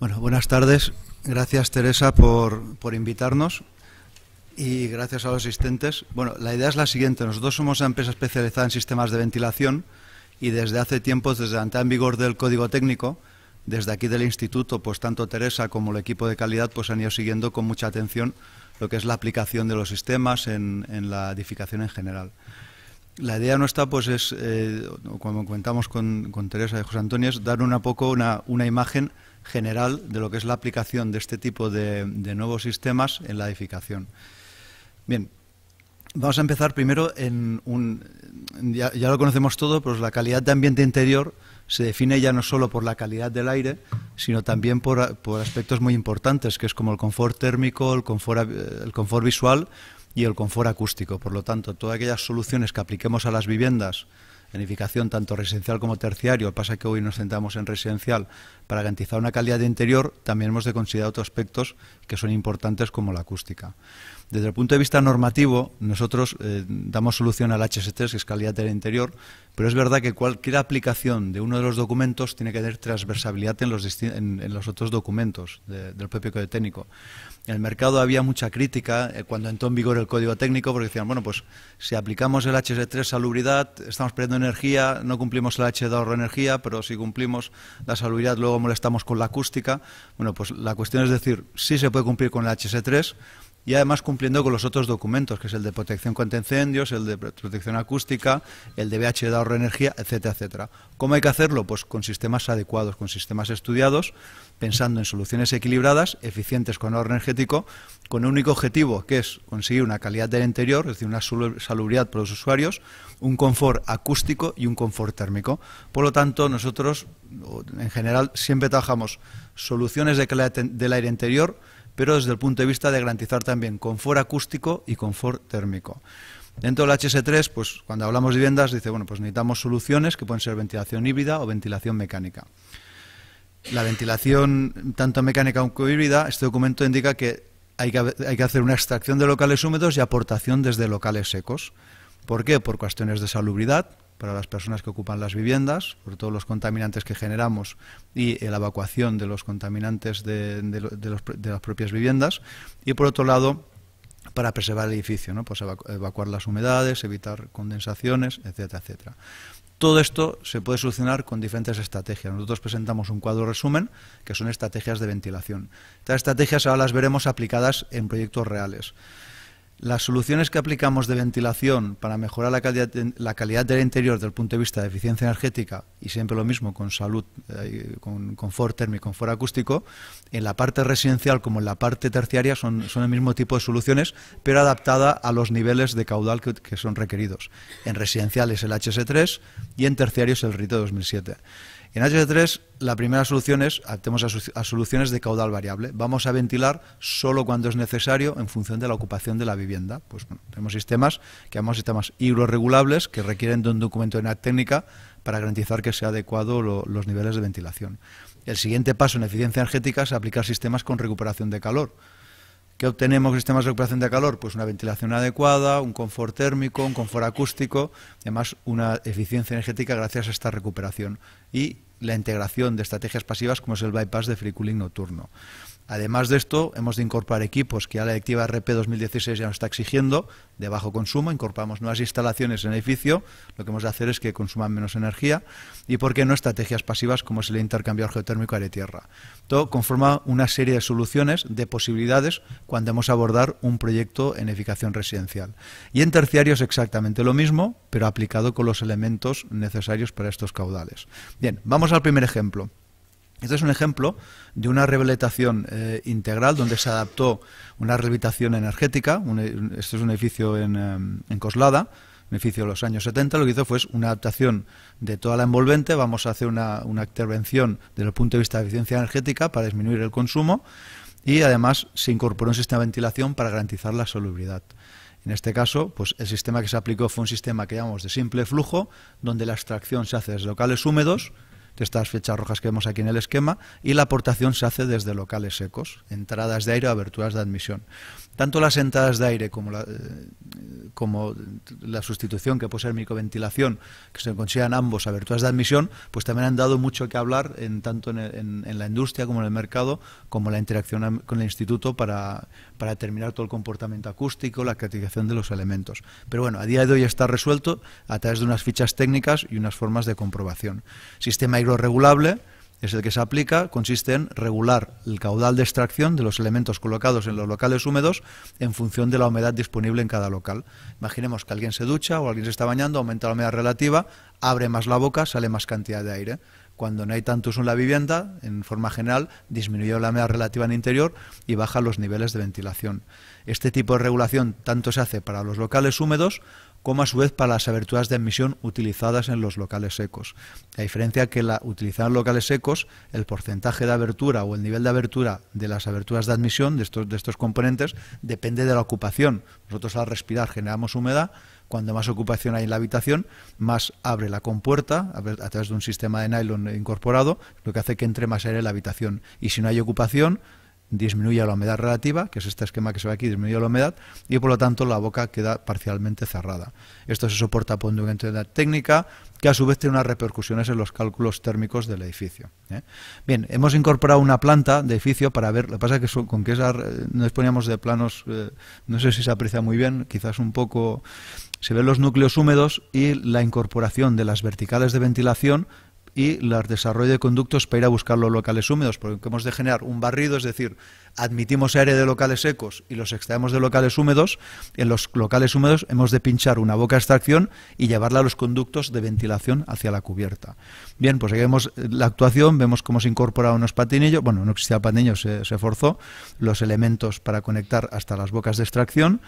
buenas tardes. Gracias, Teresa, por, por, invitarnos y gracias a los asistentes. Bueno, la idea es la siguiente. Nosotros somos una empresa especializada en sistemas de ventilación y desde hace tiempo, desde la entrada en vigor del Código Técnico, desde aquí del Instituto, pues tanto Teresa como el equipo de calidad pues han ido siguiendo con mucha atención lo que es la aplicación de los sistemas en, en la edificación en general. La idea nuestra, pues, es, eh, como comentamos con, con, Teresa y José Antonio, es dar una poco una, una imagen general de lo que es la aplicación de este tipo de, nuevos sistemas en la edificación. Bien, vamos a empezar primero en un... Ya, lo conocemos todo, pues la calidad de ambiente interior se define ya no solo por la calidad del aire, sino también por, por aspectos muy importantes, que es como el confort térmico, el confort visual y el confort acústico. Por lo tanto, todas aquellas soluciones que apliquemos a las viviendas planificación tanto residencial como terciario, pasa que hoy nos centramos en residencial, para garantizar una calidad de interior, también hemos de considerar otros aspectos que son importantes como la acústica. Desde el punto de vista normativo, nosotros eh, damos solución al HS3, que es calidad del interior, pero es verdad que cualquier aplicación de uno de los documentos tiene que tener transversalidad en los, los otros documentos del propio código técnico. En el mercado había mucha crítica eh, cuando entró en vigor el código técnico porque decían, bueno, pues si aplicamos el HS3 salubridad, estamos perdiendo energía, no cumplimos el H de ahorro energía, pero si cumplimos la salubridad luego molestamos con la acústica. Bueno, pues la cuestión es decir, si se puede cumplir con el HS3, y además cumpliendo con los otros documentos, que es el de protección contra incendios, el de protección acústica, el de de ahorro energía, etcétera, etcétera. ¿Cómo hay que hacerlo? Pues con sistemas adecuados, con sistemas estudiados, pensando en soluciones equilibradas, eficientes con ahorro energético, con un único objetivo, que es conseguir una calidad del interior, es decir, una salubridad para los usuarios, un confort acústico y un confort térmico. Por lo tanto, nosotros, en general, siempre trabajamos soluciones de calidad del aire interior, pero desde el punto de vista de garantizar también confort acústico y confort térmico. Dentro del HS3, pues cuando hablamos de viviendas, dice, bueno, pues necesitamos soluciones que pueden ser ventilación híbrida o ventilación mecánica. La ventilación, tanto mecánica como híbrida, este documento indica que hay que, hay que hacer una extracción de locales húmedos y aportación desde locales secos. ¿Por qué? Por cuestiones de salubridad, para las personas que ocupan las viviendas, por todos los contaminantes que generamos y eh, la evacuación de los contaminantes de, las propias viviendas. Y por otro lado, para preservar el edificio, ¿no? pues evacuar las humedades, evitar condensaciones, etcétera, etcétera. Todo esto se puede solucionar con diferentes estrategias. Nosotros presentamos un cuadro resumen que son estrategias de ventilación. Estas estrategias ahora las veremos aplicadas en proyectos reales. Las soluciones que aplicamos de ventilación para mejorar la calidad, del interior desde el punto de vista de eficiencia energética, y siempre lo mismo con salud, eh, con confort térmico, confort acústico, en la parte residencial como en la parte terciaria son, el mismo tipo de soluciones, pero adaptada a los niveles de caudal que, son requeridos. En residencial es el HS3 y en terciario es el RITO 2007. En H3, la primera solución es, tenemos a, soluciones de caudal variable. Vamos a ventilar solo cuando es necesario en función de la ocupación de la vivienda. Pues tenemos sistemas que llamamos sistemas hidroregulables que requieren de un documento de una técnica para garantizar que sea adecuado los niveles de ventilación. El siguiente paso en eficiencia energética es aplicar sistemas con recuperación de calor ¿Qué obtenemos con sistemas de recuperación de calor? Pues una ventilación adecuada, un confort térmico, un confort acústico, además una eficiencia energética gracias a esta recuperación y la integración de estrategias pasivas como es el bypass de free cooling nocturno. Además de esto, hemos de incorporar equipos que ya la directiva RP 2016 ya nos está exigiendo, de bajo consumo, incorporamos nuevas instalaciones en el edificio, lo que hemos de hacer es que consuman menos energía, y por qué no estrategias pasivas como es el intercambio geotérmico aire-tierra. Todo conforma una serie de soluciones, de posibilidades, cuando hemos abordar un proyecto en edificación residencial. Y en terciario es exactamente lo mismo, pero aplicado con los elementos necesarios para estos caudales. Bien, vamos al primer ejemplo. Este es un ejemplo de una rehabilitación eh, integral donde se adaptó una rehabilitación energética. este es un edificio em, en, Coslada, un edificio de los años 70. Lo que hizo fue una adaptación de toda la envolvente. Vamos a hacer una, intervención desde el punto de vista de eficiencia energética para disminuir el consumo y además se incorporó un sistema de ventilación para garantizar la solubilidad. En este caso, pues el sistema que se aplicó fue un sistema que llamamos de simple flujo, donde la extracción se hace desde locales húmedos, de estas fechas rojas que vemos aquí en el esquema, y la aportación se hace desde locales secos, entradas de aire o aberturas de admisión. Tanto las entradas de aire como la, eh, como la sustitución, que puede ser microventilación, que se consideran ambos aberturas de admisión, pues también han dado mucho que hablar en, tanto en, en, la industria como en el mercado, como la interacción con el instituto para, para determinar todo el comportamiento acústico, la clasificación de los elementos. Pero bueno, a día de hoy está resuelto a través de unas fichas técnicas y unas formas de comprobación. Sistema pero regulable es el que se aplica, consiste en regular el caudal de extracción de los elementos colocados en los locales húmedos en función de la humedad disponible en cada local. Imaginemos que alguien se ducha o alguien se está bañando, aumenta la humedad relativa, abre más la boca, sale más cantidad de aire. Cuando no hay tanto uso en la vivienda, en forma general, disminuye la humedad relativa en interior y baja los niveles de ventilación. Este tipo de regulación tanto se hace para los locales húmedos como a su vez para las aberturas de admisión utilizadas en los locales secos. La diferencia que la utilizar en locales secos, el porcentaje de abertura o el nivel de abertura de las aberturas de admisión de estos, de estos componentes depende de la ocupación. Nosotros al respirar generamos humedad, cuando más ocupación hay en la habitación, más abre la compuerta a través de un sistema de nylon incorporado, lo que hace que entre más aire en la habitación. Y si no hay ocupación, disminuye la humedad relativa, que es este esquema que se ve aquí, disminuye la humedad, y por lo tanto la boca queda parcialmente cerrada. Esto se soporta por una entidad técnica que a su vez tiene unas repercusiones en los cálculos térmicos del edificio. ¿eh? Bien, hemos incorporado una planta de edificio para ver, lo que pasa es que con que eh, nos poníamos de planos, eh, no sé si se aprecia muy bien, quizás un poco, se ven los núcleos húmedos y la incorporación de las verticales de ventilación y el desarrollo de conductos para ir a buscar los locales húmedos, porque hemos de generar un barrido, es decir, admitimos aire de locales secos y los extraemos de locales húmedos, en los locales húmedos hemos de pinchar una boca de extracción y llevarla a los conductos de ventilación hacia la cubierta. Bien, pues aquí vemos eh, la actuación, vemos cómo se incorporaron unos patinillos, bueno, no existía patinillo, se forzó, los elementos para conectar hasta las bocas de extracción,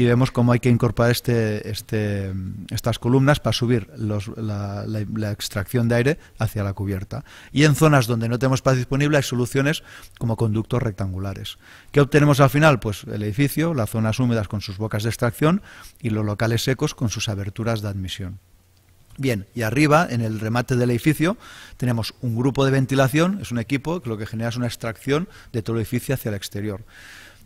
y vemos cómo hay que incorporar este, este, estas columnas para subir la, extracción de aire hacia la cubierta. Y en zonas donde no tenemos espacio disponible hay soluciones como conductos rectangulares. ¿Qué obtenemos al final? Pues el edificio, las zonas húmedas con sus bocas de extracción y los locales secos con sus aberturas de admisión. Bien, y arriba, en el remate del edificio, tenemos un grupo de ventilación, es un equipo que lo que genera es una extracción de todo el edificio hacia el exterior.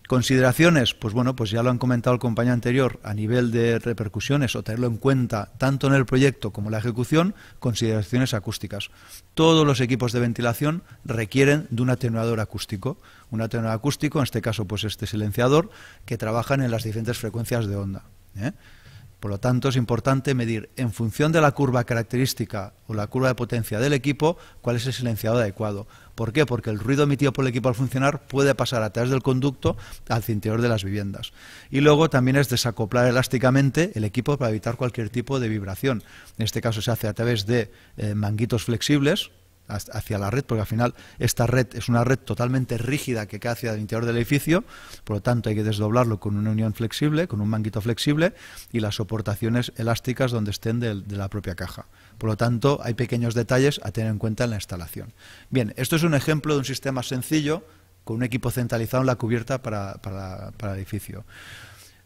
Consideraciones, pues bueno, pues ya lo han comentado el compañero anterior, a nivel de repercusiones o tenerlo en cuenta tanto en el proyecto como en la ejecución, consideraciones acústicas. Todos los equipos de ventilación requieren de un atenuador acústico, un atenuador acústico, en este caso pues este silenciador, que trabajan en las diferentes frecuencias de onda. ¿eh? Por lo tanto, es importante medir en función de la curva característica o la curva de potencia del equipo cuál es el silenciado adecuado. ¿Por qué? Porque el ruido emitido por el equipo al funcionar puede pasar a través del conducto al interior de las viviendas. Y luego también es desacoplar elásticamente el equipo para evitar cualquier tipo de vibración. En este caso se hace a través de eh, manguitos flexibles, hacia la red, porque al final esta red es una red totalmente rígida que cae hacia el interior del edificio, por lo tanto hay que desdoblarlo con una unión flexible, con un manguito flexible y las soportaciones elásticas donde estén de, la propia caja. Por lo tanto, hay pequeños detalles a tener en cuenta en la instalación. Bien, esto es un ejemplo de un sistema sencillo con un equipo centralizado en la cubierta para, el edificio.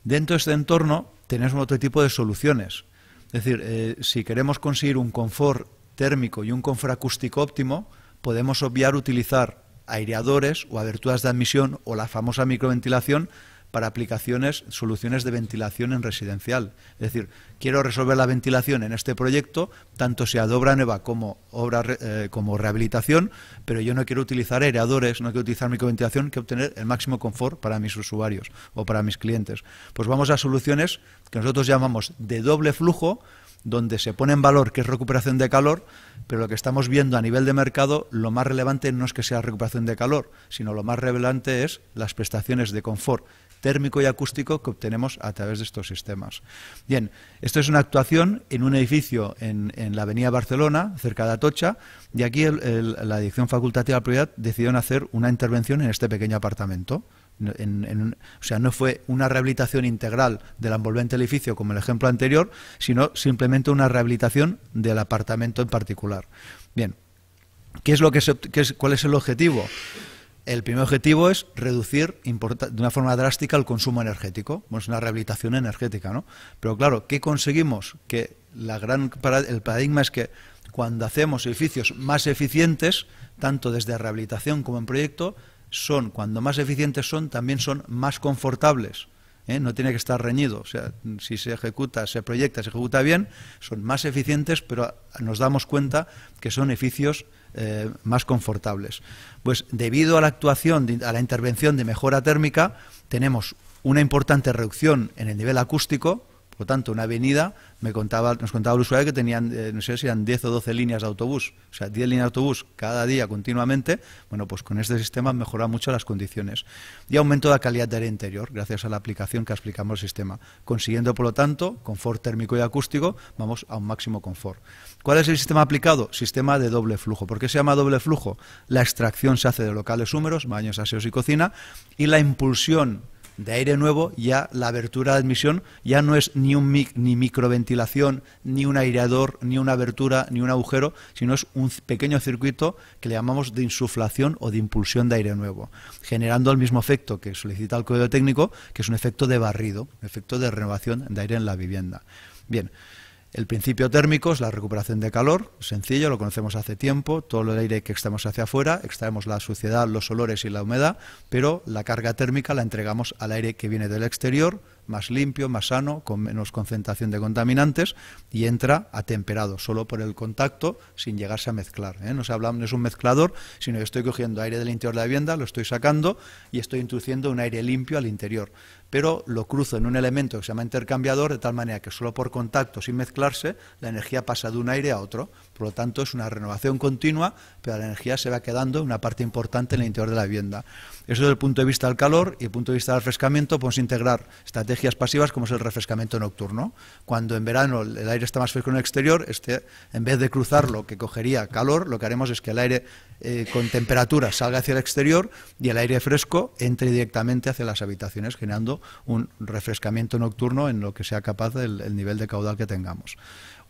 Dentro de este entorno tenemos otro tipo de soluciones. Es decir, eh, si queremos conseguir un confort térmico y un confort acústico óptimo, podemos obviar utilizar aireadores o aberturas de admisión o la famosa microventilación para aplicaciones, soluciones de ventilación en residencial. Es decir, quiero resolver la ventilación en este proyecto, tanto sea de obra nueva como, obra, eh, como rehabilitación, pero yo no quiero utilizar aireadores, no quiero utilizar microventilación, quiero obtener el máximo confort para mis usuarios o para mis clientes. Pues vamos a soluciones que nosotros llamamos de doble flujo, donde se pone en valor que es recuperación de calor, pero lo que estamos viendo a nivel de mercado, lo más relevante no es que sea recuperación de calor, sino lo más relevante es las prestaciones de confort térmico y acústico que obtenemos a través de estos sistemas. Bien, esto es una actuación en un edificio en, la Avenida Barcelona, cerca de Atocha, y aquí la Dirección Facultativa de la Prioridad decidió hacer una intervención en este pequeño apartamento o sea, no fue una rehabilitación integral del envolvente edificio como el ejemplo anterior, sino simplemente una rehabilitación del apartamento en particular. Bien, ¿qué es lo que es, ¿cuál es el objetivo? El primer objetivo es reducir de una forma drástica el consumo energético. Bueno, es una rehabilitación energética, ¿no? Pero claro, ¿qué conseguimos? Que la gran el paradigma es que cuando hacemos edificios más eficientes, tanto desde rehabilitación como en proyecto, son, cuando más eficientes son, también son más confortables. ¿eh? No tiene que estar reñido. O sea, si se ejecuta, se proyecta, se ejecuta bien, son más eficientes, pero nos damos cuenta que son eficios eh, más confortables. Pues debido a la actuación, a la intervención de mejora térmica, tenemos una importante reducción en el nivel acústico, por lo tanto, una avenida, me contaba, nos contaba el usuario que tenían, eh, no sé si eran 10 o 12 líneas de autobús, o sea, 10 líneas de autobús cada día continuamente, bueno, pues con este sistema mejora mucho las condiciones. Y aumento de la calidad del aire interior, gracias a la aplicación que explicamos el sistema, consiguiendo, por lo tanto, confort térmico y acústico, vamos a un máximo confort. ¿Cuál es el sistema aplicado? Sistema de doble flujo. ¿Por qué se llama doble flujo? La extracción se hace de locales húmedos, baños, aseos y cocina, y la impulsión de aire nuevo, ya la abertura de admisión ya no es ni, un mic, ni microventilación, ni un aireador, ni una abertura, ni un agujero, sino es un pequeño circuito que le llamamos de insuflación o de impulsión de aire nuevo, generando el mismo efecto que solicita el código técnico, que es un efecto de barrido, un efecto de renovación de aire en la vivienda. Bien. El principio térmico es la recuperación de calor, sencillo, lo conocemos hace tiempo, todo el aire que extraemos hacia afuera, extraemos la suciedad, los olores y la humedad, pero la carga térmica la entregamos al aire que viene del exterior, más limpio, más sano, con menos concentración de contaminantes y entra atemperado, solo por el contacto, sin llegarse a mezclar. ¿eh? No, no es un mezclador, sino que estoy cogiendo aire del interior de la vivienda, lo estoy sacando y estoy introduciendo un aire limpio al interior pero lo cruzo en un elemento que se llama intercambiador, de tal manera que solo por contacto, sin mezclarse, la energía pasa de un aire a otro. Por lo tanto, es una renovación continua, pero la energía se va quedando una parte importante en el interior de la vivienda. Eso desde el punto de vista del calor y el punto de vista del refrescamiento, podemos integrar estrategias pasivas como es el refrescamiento nocturno. Cuando en verano el aire está más fresco en el exterior, este, en vez de cruzarlo, que cogería calor, lo que haremos es que el aire eh, con temperatura salga hacia el exterior y el aire fresco entre directamente hacia las habitaciones, generando un refrescamiento nocturno en lo que sea capaz el, el nivel de caudal que tengamos.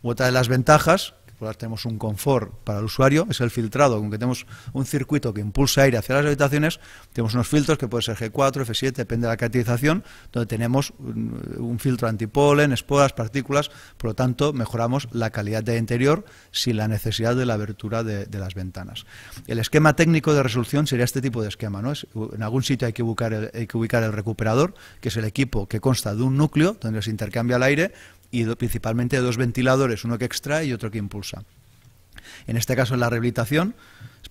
Otra de las ventajas tenemos un confort para el usuario, es el filtrado, aunque tenemos un circuito que impulsa aire hacia las habitaciones, tenemos unos filtros que pueden ser G4, F7, depende de la catalización. donde tenemos un, filtro antipolen, esporas, partículas, por lo tanto mejoramos la calidad del interior sin la necesidad de la abertura de, las ventanas. El esquema técnico de resolución sería este tipo de esquema, ¿no? en algún sitio hay que, hay que ubicar el recuperador, que es el equipo que consta de un núcleo donde se intercambia el aire, y principalmente dos ventiladores, uno que extrae y otro que impulsa. En este caso, en la rehabilitación,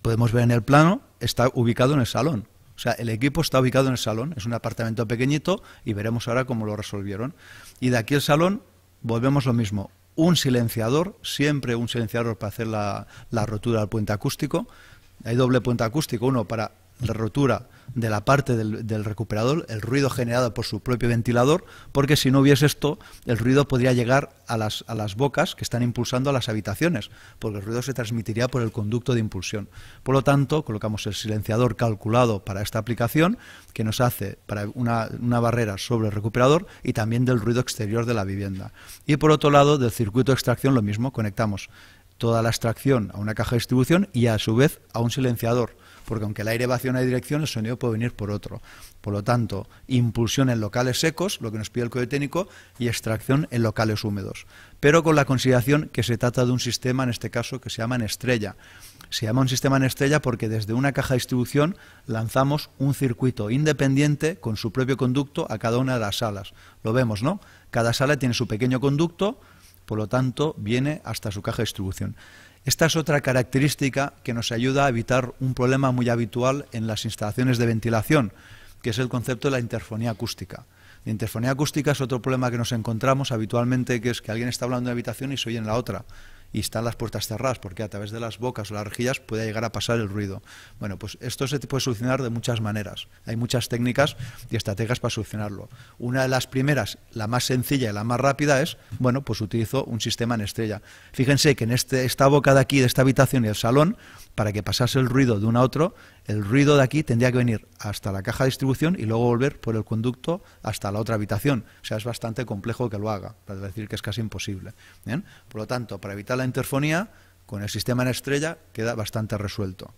podemos ver en el plano, está ubicado en el salón. O sea, el equipo está ubicado en el salón, es un apartamento pequeñito y veremos ahora cómo lo resolvieron. Y de aquí el salón, volvemos lo mismo. Un silenciador, siempre un silenciador para hacer la, la rotura del puente acústico. Hay doble puente acústico, uno para la rotura de la parte del, recuperador, el ruido generado por su propio ventilador, porque si no hubiese esto, el ruido podría llegar a las, a las bocas que están impulsando a las habitaciones, porque el ruido se transmitiría por el conducto de impulsión. Por lo tanto, colocamos el silenciador calculado para esta aplicación, que nos hace para una, una barrera sobre el recuperador y también del ruido exterior de la vivienda. Y por otro lado, del circuito de extracción, lo mismo, conectamos toda la extracción a una caja de distribución y a su vez a un silenciador porque aunque el aire va hacia una dirección, el sonido puede venir por otro. Por lo tanto, impulsión en locales secos, lo que nos pide el código técnico, y extracción en locales húmedos. Pero con la consideración que se trata de un sistema, en este caso, que se llama en estrella. Se llama un sistema en estrella porque desde una caja de distribución lanzamos un circuito independiente con su propio conducto a cada una de las salas. Lo vemos, ¿no? Cada sala tiene su pequeño conducto, por lo tanto, viene hasta su caja de distribución. Esta es otra característica que nos ayuda a evitar un problema muy habitual en las instalaciones de ventilación, que es el concepto de la interfonía acústica. La interfonía acústica es otro problema que nos encontramos habitualmente, que es que alguien está hablando en una habitación y se oye en la otra y están las puertas cerradas porque a través de las bocas o las rejillas puede llegar a pasar el ruido. Bueno, pues esto se puede solucionar de muchas maneras. Hay muchas técnicas y estrategias para solucionarlo. Una de las primeras, la más sencilla y la más rápida es, bueno, pues utilizo un sistema en estrella. Fíjense que en este, esta boca de aquí, de esta habitación y el salón, para que pasase el ruido de un a otro, el ruido de aquí tendría que venir hasta la caja de distribución y luego volver por el conducto hasta la otra habitación. O sea, es bastante complejo que lo haga, para decir que es casi imposible. Por lo tanto, para evitar la interfonía, con el sistema en estrella queda bastante resuelto.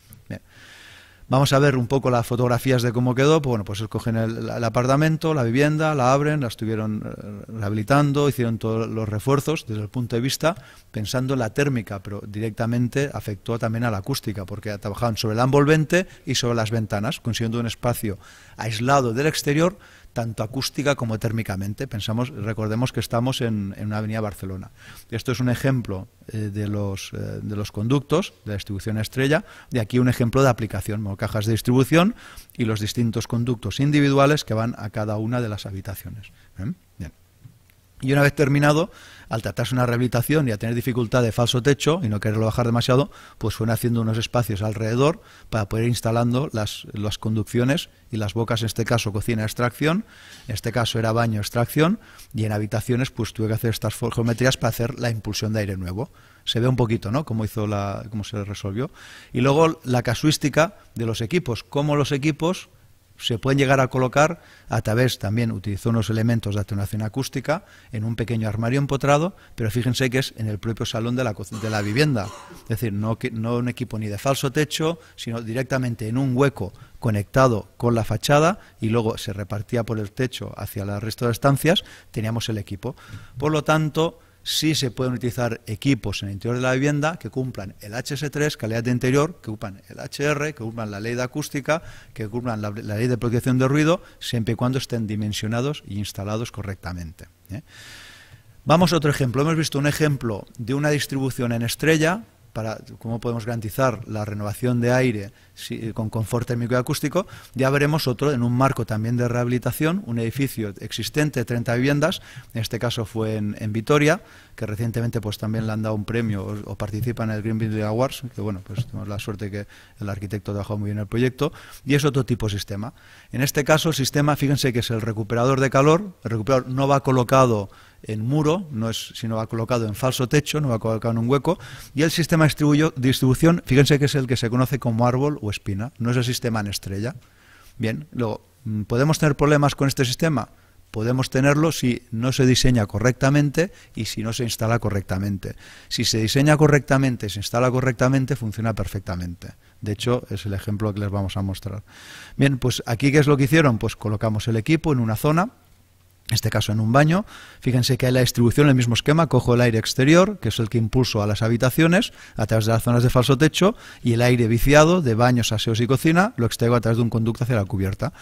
Vamos a ver un poco las fotografías de cómo quedó. Pues bueno, pues escogen el, el, apartamento, la vivienda, la abren, la estuvieron eh, rehabilitando, hicieron todos los refuerzos desde el punto de vista pensando en la térmica, pero directamente afectó también a la acústica, porque trabajaban sobre el envolvente y sobre las ventanas, consiguiendo un espacio aislado del exterior, tanto acústica como térmicamente. Pensamos, recordemos que estamos en, una avenida Barcelona. Esto es un ejemplo eh, eh, de, los, conductos, de la distribución estrella, de aquí un ejemplo de aplicación, como cajas de distribución y los distintos conductos individuales que van a cada una de las habitaciones. ¿Eh? Y una vez terminado, al tratarse una rehabilitación y a tener dificultad de falso techo y no quererlo bajar demasiado, pues fueron haciendo unos espacios alrededor para poder ir instalando las, conducciones y las bocas, en este caso cocina extracción, en este caso era baño extracción, y en habitaciones pues tuve que hacer estas geometrías para hacer la impulsión de aire nuevo. Se ve un poquito, ¿no?, cómo, hizo la, cómo se resolvió. Y luego la casuística de los equipos, cómo los equipos se pueden llegar a colocar a través también utilizó unos elementos de atenuación acústica en un pequeño armario empotrado, pero fíjense que es en el propio salón de la, de la vivienda. Es decir, no, no un equipo ni de falso techo, sino directamente en un hueco conectado con la fachada y luego se repartía por el techo hacia el resto de estancias, teníamos el equipo. Por lo tanto, sí se pueden utilizar equipos en el interior de la vivienda que cumplan el HS3, calidad de interior, que cumplan el HR, que cumplan la ley de acústica, que cumplan la, ley de protección de ruido, siempre y cuando estén dimensionados y instalados correctamente. ¿eh? Vamos a otro ejemplo. Hemos visto un ejemplo de una distribución en estrella para cómo podemos garantizar la renovación de aire eh, con confort térmico y acústico, ya veremos otro en un marco también de rehabilitación, un edificio existente, 30 viviendas, en este caso fue en, Vitoria, que recientemente pues también le han dado un premio o, participan en el Green Building Awards, que bueno, pues tenemos la suerte que el arquitecto trabajó muy bien el proyecto, y es otro tipo de sistema. En este caso, el sistema, fíjense que es el recuperador de calor, el recuperador no va colocado en muro, no es, sino va colocado en falso techo, no va colocado en un hueco. Y el sistema de distribución, fíjense que es el que se conoce como árbol o espina, no es el sistema en estrella. Bien, luego, mm, ¿podemos tener problemas con este sistema? Podemos tenerlo si no se diseña correctamente y si no se instala correctamente. Si se diseña correctamente y se instala correctamente, funciona perfectamente. De hecho, es el ejemplo que les vamos a mostrar. Bien, pues aquí, ¿qué es lo que hicieron? Pues colocamos el equipo en una zona, en este caso en un baño. Fíjense que hay la distribución, el mismo esquema, cojo el aire exterior, que es el que impulso a las habitaciones a través de las zonas de falso techo, y el aire viciado de baños, aseos y cocina lo extraigo a través de un conducto hacia la cubierta.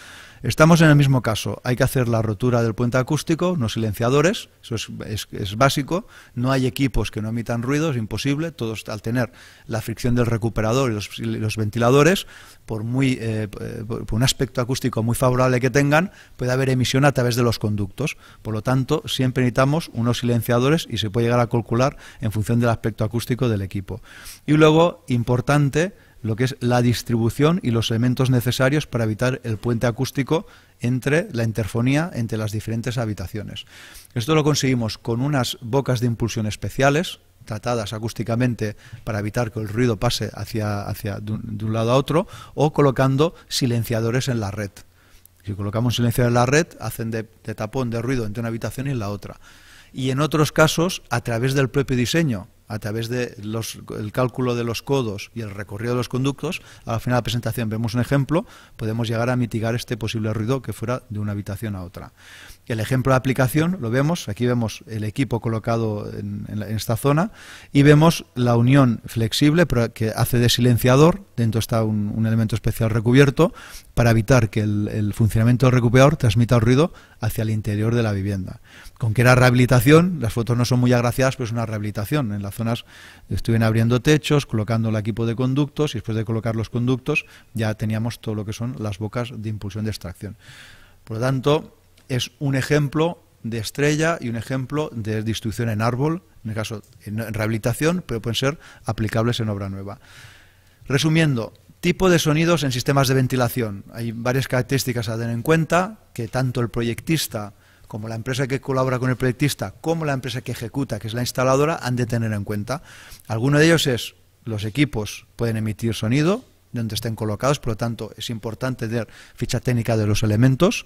Estamos en el mismo caso. Hay que hacer la rotura del puente acústico, unos silenciadores, eso es, básico. No hay equipos que no emitan ruido, es imposible. Todos, al tener la fricción del recuperador y los, ventiladores, por, eh, eh, por un aspecto acústico muy favorable que tengan, puede haber emisión a través de los conductos. Por lo tanto, siempre necesitamos unos silenciadores y se puede llegar a calcular en función del aspecto acústico del equipo. Y luego, importante, lo que es la distribución y los elementos necesarios para evitar el puente acústico entre la interfonía entre las diferentes habitaciones. Esto lo conseguimos con unas bocas de impulsión especiales, tratadas acústicamente para evitar que el ruido pase hacia, hacia de, un, lado a otro, o colocando silenciadores en la red. Si colocamos silenciadores en la red, hacen de, tapón de ruido entre una habitación y la otra. Y en otros casos, a través del propio diseño, a través del el cálculo de los codos y el recorrido de los conductos, a la final de la presentación vemos un ejemplo, podemos llegar a mitigar este posible ruido que fuera de una habitación a otra. El ejemplo de aplicación lo vemos, aquí vemos el equipo colocado en, esta zona y vemos la unión flexible que hace de silenciador, dentro está un, elemento especial recubierto, para evitar que el, funcionamiento del recuperador transmita el ruido hacia el interior de la vivienda. Con que era rehabilitación, las fotos no son muy agraciadas, pero es una rehabilitación en la zonas estuvieron abriendo techos, colocando el equipo de conductos y después de colocar los conductos ya teníamos todo lo que son las bocas de impulsión de extracción. Por lo tanto, es un ejemplo de estrella y un ejemplo de distribución en árbol, en el caso en rehabilitación, pero pueden ser aplicables en obra nueva. Resumiendo, tipo de sonidos en sistemas de ventilación. Hay varias características a tener en cuenta, que tanto el proyectista como la empresa que colabora con el proyectista, como la empresa que ejecuta, que es la instaladora, han de tener en cuenta. Alguno de ellos es los equipos pueden emitir sonido, donde estén colocados, por lo tanto es importante tener ficha técnica de los elementos.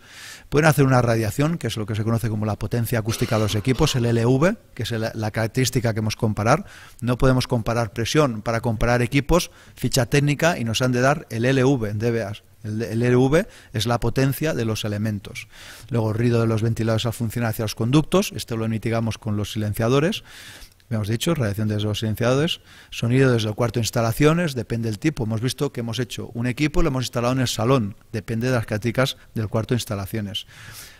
Pueden hacer una radiación, que es lo que se conoce como la potencia acústica de los equipos, el LV, que es la, característica que hemos comparar. No podemos comparar presión para comparar equipos, ficha técnica y nos han de dar el LV, DBAs, el, LV es la potencia de los elementos. Luego, el ruido de los ventiladores al funcionar hacia los conductos, esto lo mitigamos con los silenciadores hemos dicho, radiación desde los silenciadores, sonido desde el cuarto de instalaciones, depende del tipo. Hemos visto que hemos hecho un equipo, lo hemos instalado en el salón, depende de las características del cuarto de instalaciones.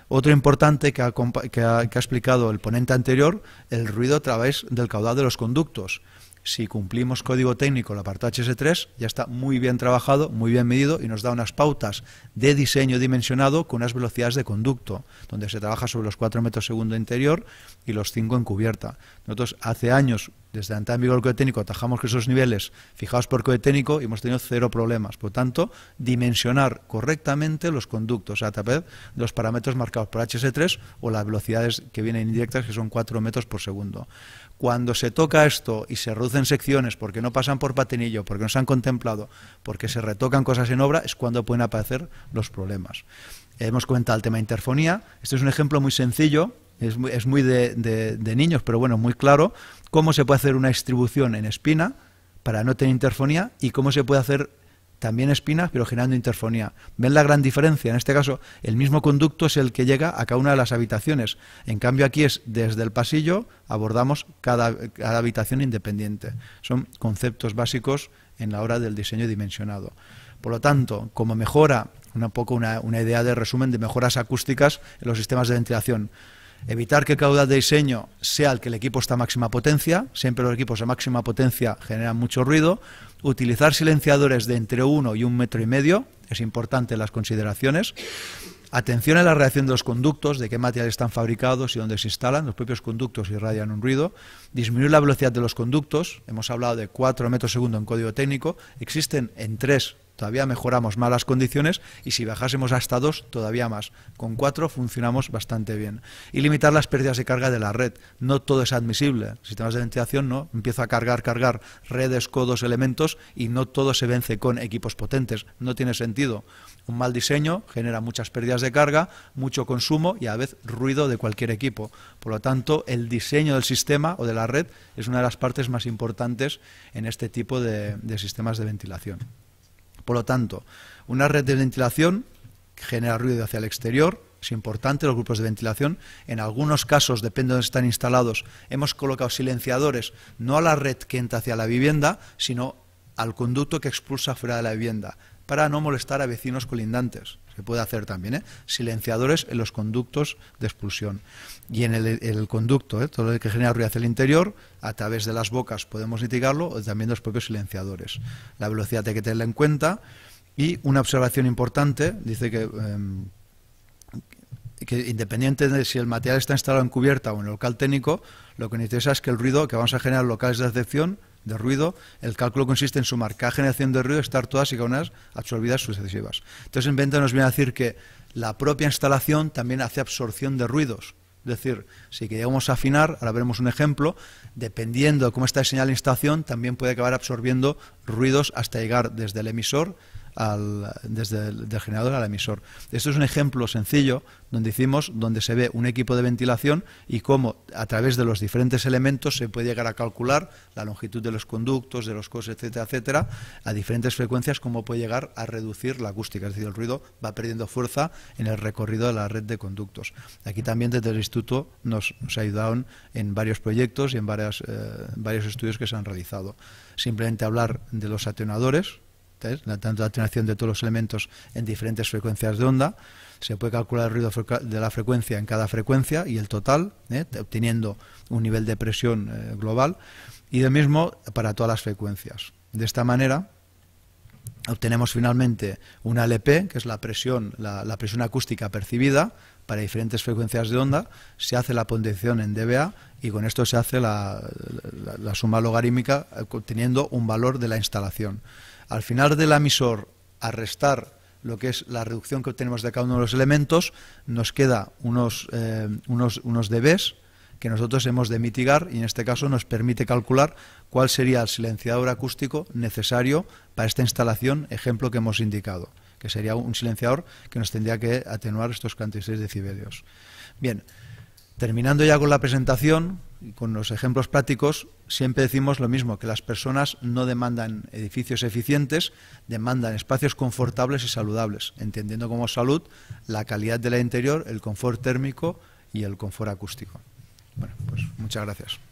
Otro importante que ha explicado el ponente anterior, el ruido a través del caudal de los conductos si cumplimos código técnico, el apartado HS3, ya está muy bien trabajado, muy bien medido y nos da unas pautas de diseño dimensionado con unas velocidades de conducto, donde se trabaja sobre los 4 metros segundo interior y los 5 en cubierta. Nosotros hace años desde la entrada en vigor del atajamos que esos niveles fijados por Código y hemos tenido cero problemas. Por tanto, dimensionar correctamente los conductos a través de los parámetros marcados por HS3 o las velocidades que vienen indirectas, que son 4 metros por segundo. Cuando se toca esto y se reducen secciones porque no pasan por patinillo, porque no se han contemplado, porque se retocan cosas en obra, es cuando pueden aparecer los problemas. Hemos comentado el tema de interfonía. Este es un ejemplo muy sencillo es muy, de, niños, pero bueno, muy claro, cómo se puede hacer una distribución en espina para no tener interfonía y cómo se puede hacer también espinas, pero generando interfonía. ¿Ven la gran diferencia? En este caso, el mismo conducto es el que llega a cada una de las habitaciones. En cambio, aquí es desde el pasillo abordamos cada, habitación independiente. Son conceptos básicos en la hora del diseño dimensionado. Por lo tanto, como mejora, un poco una idea de resumen de mejoras acústicas en los sistemas de ventilación evitar que el caudal de diseño sea el que el equipo está a máxima potencia, siempre los equipos a máxima potencia generan mucho ruido, utilizar silenciadores de entre uno y un metro y medio, es importante las consideraciones, atención a la reacción de los conductos, de qué materiales están fabricados y dónde se instalan, los propios conductos irradian un ruido, disminuir la velocidad de los conductos, hemos hablado de 4 metros segundo en código técnico, existen en 3 todavía mejoramos malas condiciones y si bajásemos hasta dos, todavía más. Con cuatro funcionamos bastante bien. Y limitar las pérdidas de carga de la red. No todo es admisible. Sistemas de ventilación no. Empiezo a cargar, cargar redes, codos, elementos y no todo se vence con equipos potentes. No tiene sentido. Un mal diseño genera muchas pérdidas de carga, mucho consumo y a la vez ruido de cualquier equipo. Por lo tanto, el diseño del sistema o de la red es una de las partes más importantes en este tipo de sistemas de ventilación. Por lo tanto, una red de ventilación genera ruido hacia el exterior, es importante los grupos de ventilación. En algunos casos, depende de dónde están instalados, hemos colocado silenciadores no a la red que entra hacia la vivienda, sino al conducto que expulsa fuera de la vivienda para no molestar a vecinos colindantes. Se puede hacer también, ¿eh? Silenciadores en los conductos de expulsión. Y en el, conducto, ¿eh? todo lo que genera ruido hacia el interior, a través de las bocas podemos mitigarlo... o también los propios silenciadores. La velocidad hay que tenerla en cuenta. Y una observación importante, dice que... Em, independiente de si el material está instalado en cubierta o en el local técnico, lo que necesita es que el ruido que vamos a generar en locales de recepción de ruido. El cálculo consiste en sumar cada generación de ruido, estar todas y cada una absorbidas sucesivas. Entonces, en venta nos viene a decir que la propia instalación también hace absorción de ruidos. Es decir, si a afinar, ahora veremos un ejemplo, dependiendo de cómo está diseñada la instalación, también puede acabar absorbiendo ruidos hasta llegar desde el emisor desde el generador al emisor. Esto es un ejemplo sencillo donde hicimos, donde se ve un equipo de ventilación y cómo a través de los diferentes elementos se puede llegar a calcular la longitud de los conductos, de los cosas, etcétera, etcétera, a diferentes frecuencias, cómo puede llegar a reducir la acústica, es decir, el ruido va perdiendo fuerza en el recorrido de la red de conductos. Aquí también desde el instituto nos, nos ayudaron en varios proyectos y en varias, eh, varios estudios que se han realizado. Simplemente hablar de los atenuadores, la, tanto de todos los elementos en diferentes frecuencias de onda. Se puede calcular el ruido de la frecuencia en cada frecuencia y el total, ¿eh? obteniendo un nivel de presión eh, global. Y lo mismo para todas las frecuencias. De esta manera, obtenemos finalmente una LP, que es la presión, la, presión acústica percibida para diferentes frecuencias de onda, se hace la ponderación en dBA y con esto se hace la suma logarítmica eh, obteniendo un valor de la instalación al final del emisor a restar lo que es la reducción que obtenemos de cada uno de los elementos, nos queda unos, eh, unos, unos dBs que nosotros hemos de mitigar y en este caso nos permite calcular cuál sería el silenciador acústico necesario para esta instalación, ejemplo que hemos indicado, que sería un silenciador que nos tendría que atenuar estos 46 decibelios. Bien, terminando ya con la presentación, con los ejemplos prácticos siempre decimos lo mismo, que las personas no demandan edificios eficientes, demandan espacios confortables y saludables, entendiendo como salud la calidad del interior, el confort térmico y el confort acústico. Bueno, pues muchas gracias.